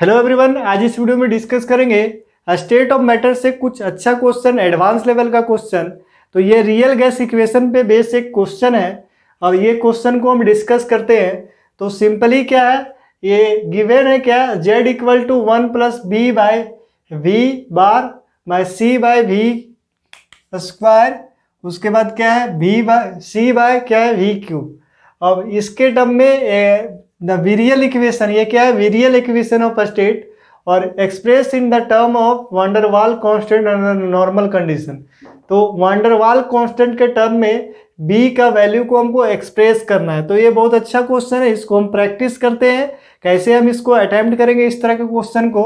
hello everyone आज इस video में डिस्कस करेंगे स्टेट ऑफ मैटर से कुछ अच्छा क्वेश्चन एडवांस लेवल का क्वेश्चन तो ये रियल गैस इक्वेशन पे बेस एक क्वेश्चन है और ये क्वेश्चन को हम डिस्कस करते हैं तो सिंपली क्या है ये गिवेन है क्या Z equal to one plus B by V bar by C by V square उसके बाद क्या है वी बाय सी बाय क्या है वी क्यू अब इसके टर्म में द वीरियल इक्वेशन ये क्या है वीरियल इक्वेशन ऑफ स्टेट और express in the term of Van der Waals constant under normal condition तो वांडरवाल कांस्टेंट के टर्म में बी का वैल्यू को हमको एक्सप्रेस करना है तो ये बहुत अच्छा क्वेश्चन है इसको हम प्रैक्टिस करते हैं कैसे हम इसको अटैम्प्ट करेंगे इस तरह के क्वेश्चन को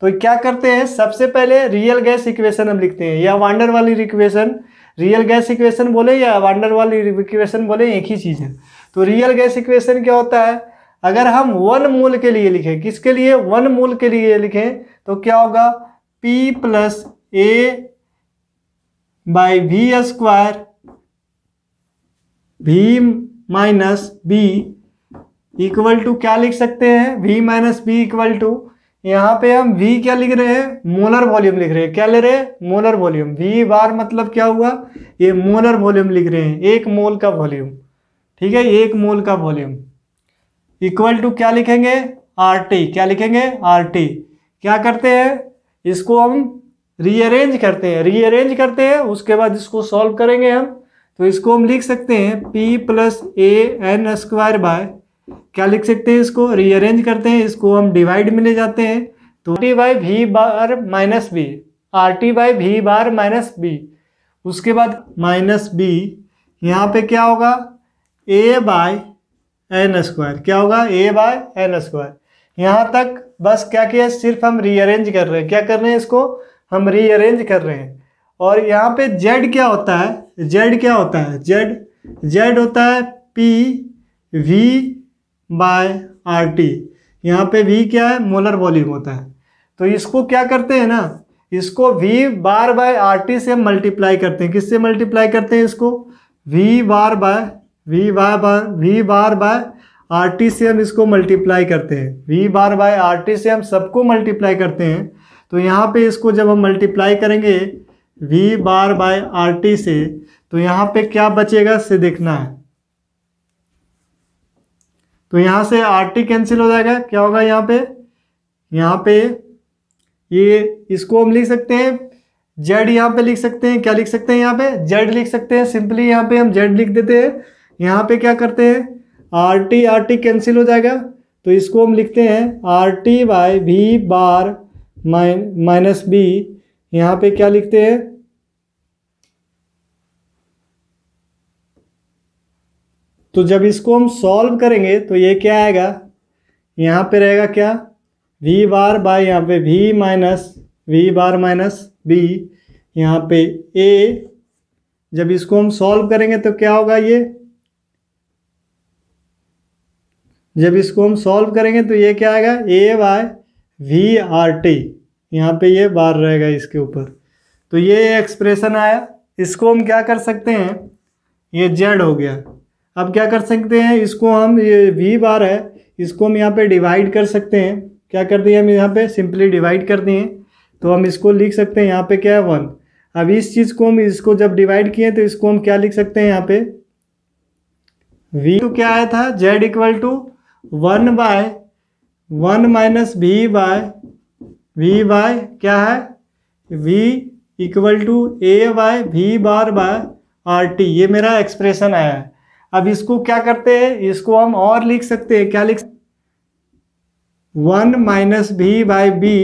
तो क्या करते हैं सबसे पहले रियल गैस इक्वेशन हम लिखते हैं या वांडर वाली इक्वेशन रियल गैस इक्वेशन बोले या वांडर वाली इक्वेशन बोले एक ही चीज़ है तो रियल गैस इक्वेशन क्या होता है अगर हम वन मोल के लिए लिखें किसके लिए वन मोल के लिए लिखें तो क्या होगा P plus A by V square V minus B equal to क्या लिख सकते हैं V minus B equal to यहाँ पे हम V क्या लिख रहे हैं मोलर वॉल्यूम लिख रहे हैं क्या ले रहे हैं मोलर वॉल्यूम V बार मतलब क्या हुआ ये मोलर वॉल्यूम लिख रहे हैं एक मोल का वॉल्यूम ठीक है एक मोल का वॉल्यूम इक्वल टू क्या लिखेंगे आर टी क्या लिखेंगे आर टी क्या करते हैं इसको हम रीअरेंज करते हैं रीअरेंज करते हैं उसके बाद इसको सॉल्व करेंगे हम तो इसको हम लिख सकते हैं p plus A N square by क्या लिख सकते हैं इसको रीअरेंज करते हैं इसको हम डिवाइड में ले जाते हैं तो T by V bar minus B R T by V bar minus B उसके बाद माइनस बी यहाँ पे क्या होगा ए बाय एन स्क्वायर क्या होगा ए बाय एन स्क्वायर यहाँ तक बस क्या किया सिर्फ हम रीअरेंज कर रहे हैं क्या कर रहे हैं इसको हम रीअरेंज कर रहे हैं और यहाँ पे जेड क्या होता है जेड क्या होता है जेड जेड होता है P V by R T यहाँ पे वी क्या है मोलर वॉल्यूम होता है तो इसको क्या करते हैं ना इसको V bar by R T से मल्टीप्लाई करते हैं किससे मल्टीप्लाई करते हैं इसको V bar by V bar V bar by R T से हम इसको मल्टीप्लाई करते हैं V bar by R T से हम सबको मल्टीप्लाई करते हैं तो यहाँ पे इसको जब हम मल्टीप्लाई करेंगे V bar by R T से तो यहाँ पे क्या बचेगा से देखना है तो यहाँ से आर टी कैंसिल हो जाएगा क्या होगा यहाँ पे यहाँ पे ये इसको हम लिख सकते हैं जेड यहाँ पे लिख सकते हैं क्या लिख सकते हैं यहाँ पे जेड लिख सकते हैं सिंपली यहाँ पे हम जेड लिख देते हैं यहाँ पे क्या करते हैं R T R T cancel हो जाएगा तो इसको हम लिखते हैं R T by V bar mine minus B यहाँ पे क्या लिखते हैं तो जब इसको हम सॉल्व करेंगे तो ये क्या आएगा यहाँ पे रहेगा क्या वी बार बाय यहाँ पे V minus V bar minus B यहाँ पे ए जब इसको हम सॉल्व करेंगे तो क्या होगा ये जब इसको हम सॉल्व करेंगे तो ये क्या आएगा A by V R T यहाँ पे ये बार रहेगा इसके ऊपर तो ये एक्सप्रेशन आया इसको हम क्या कर सकते हैं ये जेड हो गया अब क्या कर सकते हैं इसको हम ये वी बार है इसको हम यहाँ पे डिवाइड कर सकते हैं क्या कर दिए हम यहाँ पे सिंपली डिवाइड कर दिए तो हम इसको लिख सकते हैं यहाँ पे क्या है वन अब इस चीज़ को हम इसको जब डिवाइड किए तो इसको हम क्या लिख सकते हैं यहाँ पे वी तो क्या आया था Z equal to one by one minus V by V by क्या है V equal to A by V bar by R T ये मेरा एक्सप्रेशन आया है अब इसको क्या करते हैं इसको हम और लिख सकते हैं क्या लिख one minus V by B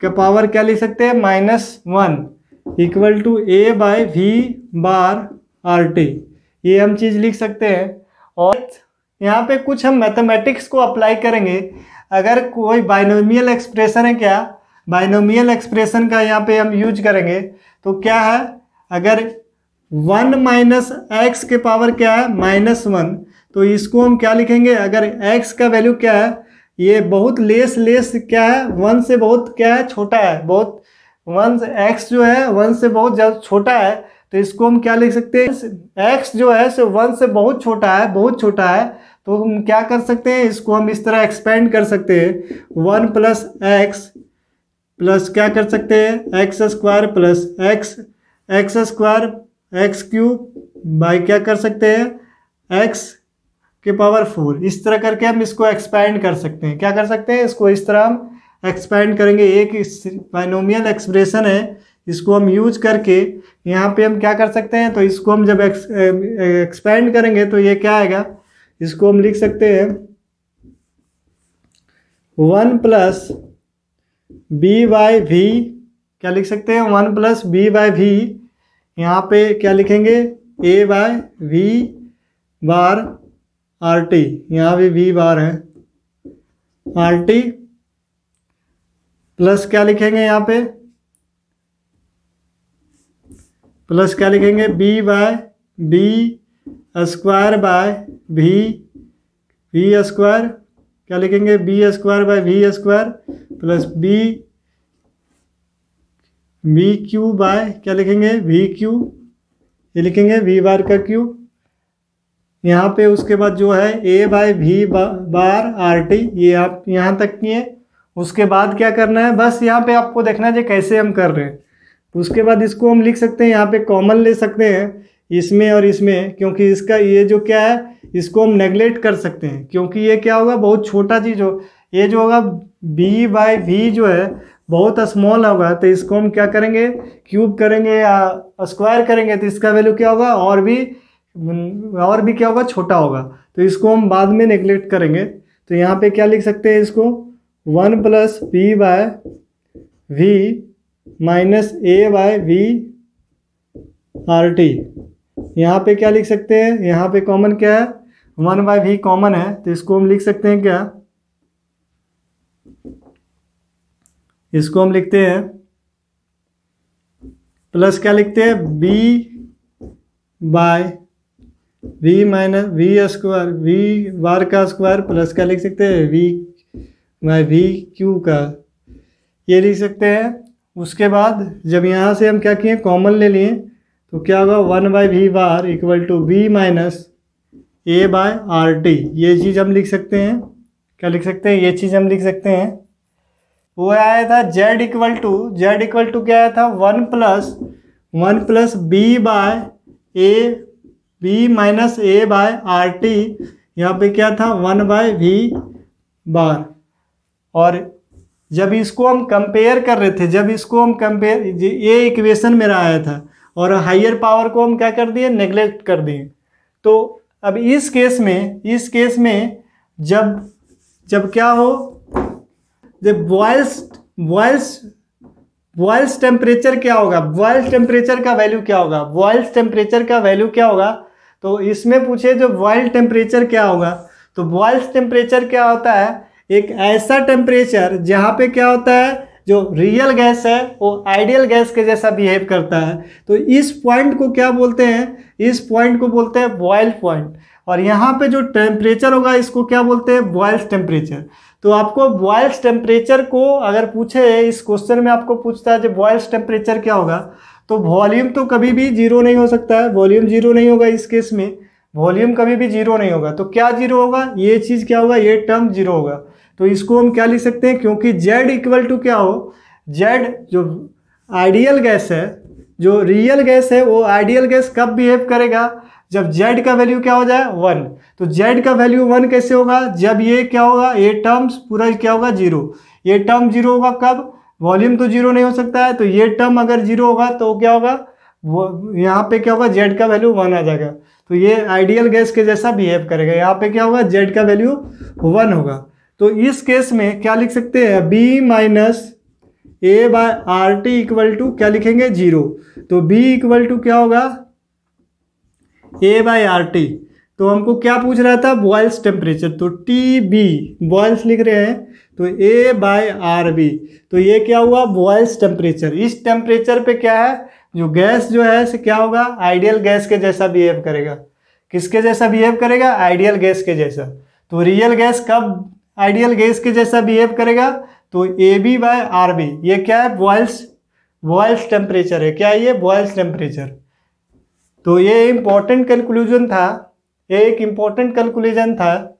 का पावर क्या लिख सकते हैं minus one equal to A by V bar R T ये हम चीज़ लिख सकते हैं और यहाँ पे कुछ हम मैथमेटिक्स को अप्लाई करेंगे अगर कोई बाइनोमियल एक्सप्रेशन है क्या बाइनोमियल एक्सप्रेशन का यहाँ पे हम यूज करेंगे तो क्या है अगर वन माइनस एक्स के पावर क्या है माइनस वन तो इसको हम क्या लिखेंगे अगर एक्स का वैल्यू क्या है ये बहुत लेस लेस क्या है वन से बहुत क्या है छोटा है बहुत वन एक्स जो है वन से बहुत ज़्यादा छोटा है तो इसको हम क्या लिख सकते हैं एक्स जो है सो वन से बहुत छोटा है बहुत छोटा है तो हम क्या कर सकते हैं इसको हम इस तरह एक्सपेंड कर सकते हैं वन प्लस एक्स प्लस क्या कर सकते हैं X square plus X X square X cube by क्या कर सकते हैं एक्स के पावर फोर इस तरह करके हम इसको एक्सपेंड कर सकते हैं क्या कर सकते हैं इसको इस तरह हम एक्सपेंड करेंगे एक फाइनोमियल एक्सप्रेशन है इसको हम यूज करके यहाँ पे हम क्या कर सकते हैं तो इसको हम जब एक्सपेंड करेंगे तो ये क्या आएगा इसको हम लिख सकते हैं वन प्लस बी बाई भी क्या लिख सकते हैं वन प्लस बी बाई भी यहाँ पे क्या लिखेंगे A by V bar R T यहाँ भी वी बार है आर टी प्लस क्या लिखेंगे यहाँ पे प्लस क्या लिखेंगे B by B square by भी वी स्क्वायर क्या लिखेंगे B square by V square plus B V cube by क्या लिखेंगे वी क्यू ये लिखेंगे वी बार का क्यू यहाँ पे उसके बाद जो है A by V bar R T ये आप यहाँ तक किए उसके बाद क्या करना है बस यहाँ पे आपको देखना है कैसे हम कर रहे हैं उसके बाद इसको हम लिख सकते हैं यहाँ पे कॉमन ले सकते हैं इसमें और इसमें क्योंकि इसका ये जो क्या है इसको हम नेग्लेक्ट कर सकते हैं क्योंकि ये क्या होगा बहुत छोटा चीज़ हो ये जो होगा बी बाई वी जो है बहुत स्मॉल होगा तो इसको हम क्या करेंगे क्यूब करेंगे या स्क्वायर करेंगे तो इसका वैल्यू क्या होगा और भी और भी क्या होगा छोटा होगा तो इसको हम बाद में नेग्लेक्ट करेंगे तो यहाँ पे क्या लिख सकते हैं इसको one plus B by V minus A by V R T यहाँ पे क्या लिख सकते हैं यहाँ पे कॉमन क्या है वन बाय वी कॉमन है तो इसको हम लिख सकते हैं क्या इसको हम लिखते हैं प्लस क्या लिखते हैं B by V minus V square V bar का स्क्वायर प्लस क्या लिख सकते हैं वी बाय वी क्यू का ये लिख सकते हैं उसके बाद जब यहाँ से हम क्या किए कॉमन ले लिए तो क्या होगा one by V bar equal to V minus A by R T ये चीज़ हम लिख सकते हैं क्या लिख सकते हैं ये चीज़ हम लिख सकते हैं वो आया था Z equal to Z equal to क्या आया था one plus one plus B by A B minus A by R T यहाँ पर क्या था वन बाय वी बार और जब इसको हम कंपेयर कर रहे थे जब इसको हम कंपेयर ये इक्वेशन मेरा आया था और हायर पावर को हम क्या कर दिए नेग्लेक्ट कर दिए तो अब इस केस में इस केस में जब जब क्या हो जब बॉयल्स बॉयल्स बॉयल्स टेम्परेचर क्या होगा बॉयल्स टेम्परेचर का वैल्यू क्या होगा बॉयल्स टेम्परेचर का वैल्यू क्या होगा तो इसमें पूछे जो बॉयल टेम्परेचर क्या होगा तो बॉयल्स टेम्परेचर क्या होता है एक ऐसा टेम्परेचर जहाँ पे क्या होता है जो रियल गैस है वो आइडियल गैस के जैसा बिहेव करता है तो इस पॉइंट को क्या बोलते हैं इस पॉइंट को बोलते हैं बॉयल पॉइंट और यहाँ पे जो टेम्परेचर होगा इसको क्या बोलते हैं बॉयल्स टेम्परेचर तो आपको बॉयल्स टेम्परेचर को अगर पूछे इस क्वेश्चन में आपको पूछता है जो बॉयल्स टेम्परेचर क्या होगा तो वॉल्यूम तो कभी भी जीरो नहीं हो सकता है वॉल्यूम जीरो नहीं होगा इस केस में वॉल्यूम कभी भी जीरो नहीं होगा तो क्या जीरो होगा ये चीज़ क्या होगा ये टर्म जीरो होगा तो इसको हम क्या लिख सकते हैं क्योंकि जेड इक्वल टू क्या हो जेड जो आइडियल गैस है जो रियल गैस है वो आइडियल गैस कब बिहेव करेगा जब z का वैल्यू क्या हो जाए वन तो z का वैल्यू वन कैसे होगा जब ये क्या होगा ये टर्म्स पूरा क्या होगा जीरो ये टर्म जीरो होगा कब वॉल्यूम तो जीरो नहीं हो सकता है तो ये टर्म अगर जीरो होगा तो क्या होगा वो यहाँ पे क्या होगा जेड का वैल्यू वन आ जाएगा तो ये आइडियल गैस के जैसा बिहेव करेगा यहाँ पे क्या होगा जेड का वैल्यू वन होगा तो इस केस में क्या लिख सकते हैं B minus A by R T equal to क्या लिखेंगे जीरो तो बी इक्वल टू क्या होगा ए बाय आर टी तो हमको क्या पूछ रहा था बॉयल्स टेम्परेचर तो टी बी बॉयल्स लिख रहे हैं तो ए बाय आर बी तो ये क्या हुआ बॉयल्स टेम्परेचर इस टेम्परेचर पे क्या है जो गैस जो है से क्या होगा आइडियल गैस के जैसा बिहेव करेगा किसके जैसा बिहेव करेगा आइडियल गैस के जैसा तो रियल गैस कब आइडियल गैस के जैसा बिहेव करेगा तो A B by R B ये क्या है बॉयल्स बॉयल्स टेम्परेचर है क्या ये बॉयल्स टेम्परेचर तो ये इम्पोर्टेंट कंक्लूजन था ये एक इम्पोर्टेंट कंक्लूजन था